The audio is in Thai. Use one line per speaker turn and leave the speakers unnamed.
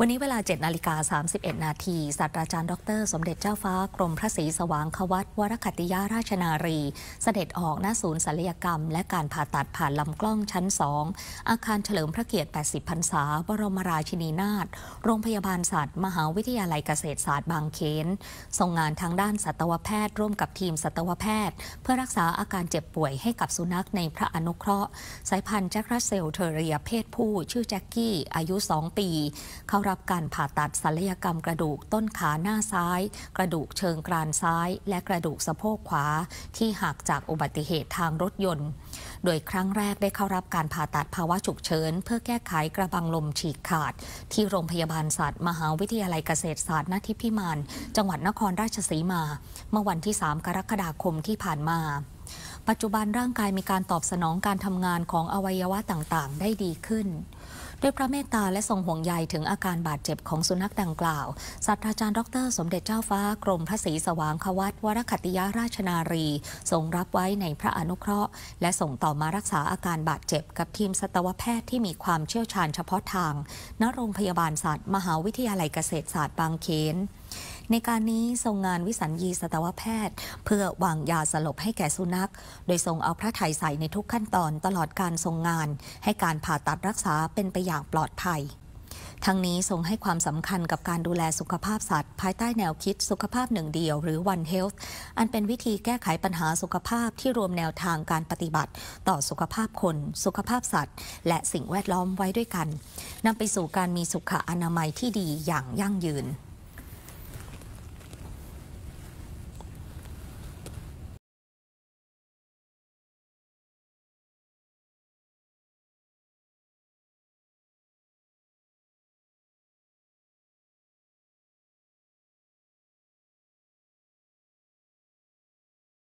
วันนี้เวลา7นาฬิกา 31 นาทีศาสตราจารย์ ดรสมเด็จเจ้าฟ้า กรมพระศรีสว่างควัตวรคติยาราชนารี เสด็จออกหน้าศูนย์ศัลยกรรม และการผ่าตัดผ่านลำกล้องชั้น 2 อาคารเฉลิมพระเกียรติ 80 พรรษา บรมราชินีนาถโรงพยาบาลศาสตร์มหาวิทยาลัยเกษตรศาสตร์บางเขนส่งงานทางด้านสัตวแพทย์ ร่วมกับทีมสัตวแพทย์ เพื่อรักษาอาการเจ็บป่วยให้กับสุนัขในพระอนุเคราะห์ สายพันธุ์แจ็คราเซลเทอเรียเพศผู้ชื่อแจ็คกี้อายุ2ปีเขารับการผ่าตัดศัลยกรรมกระดูกต้นขาหน้าซ้าย กระดูกเชิงกรานซ้าย และกระดูกสะโพกขวาที่หักจากอุบัติเหตุทางรถยนต์ โดยครั้งแรกได้เข้ารับการผ่าตัดภาวะฉุกเฉินเพื่อแก้ไขกระบังลมฉีกขาด ที่โรงพยาบาลสัตว์มหาวิทยาลัยเกษตรศาสตร์นทิพิมานจังหวัดนครราชสีมา เมื่อวันที่3 กรกฎาคมที่ผ่านมาปัจจุบันร่างกายมีการตอบสนองการทำงานของอวัยวะต่างๆ ได้ดีขึ้นด้วยพระเมตตาและทรงห่วงใยถึงอาการบาดเจ็บของสุนัขดังกล่าว ศาสตราจารย์ดร สมเด็จเจ้าฟ้า กรมพระศรีสว่างควัตวรคติยาราชนารีทรงรับไว้ในพระอนุเคราะห์ และส่งต่อมารักษาอาการบาดเจ็บกับทีมสัตวแพทย์ที่มีความเชี่ยวชาญเฉพาะทางณโรงพยาบาลศาสตร์มหาวิทยาลัยเกษตรศาสตร์บางเขนในการนี้ทรงงานวิสัญญีสัตวแพทย์ เพื่อวางยาสลบให้แก่สุนัขโดยทรงเอาพระไถ่ใส่ในทุกขั้นตอนตลอดการทรงงาน ให้การผ่าตัดรักษาเป็นไปอย่างปลอดภัย ทั้งนี้ทรงให้ความสำคัญกับการดูแลสุขภาพสัตว์ ภายใต้แนวคิดสุขภาพหนึ่งเดียวหรือ One Health อันเป็นวิธีแก้ไขปัญหาสุขภาพที่รวมแนวทางการปฏิบัติต่อสุขภาพคน สุขภาพสัตว์ และสิ่งแวดล้อมไว้ด้วยกันนำไปสู่การมีสุขอนามัยที่ดีอย่างยั่งยืน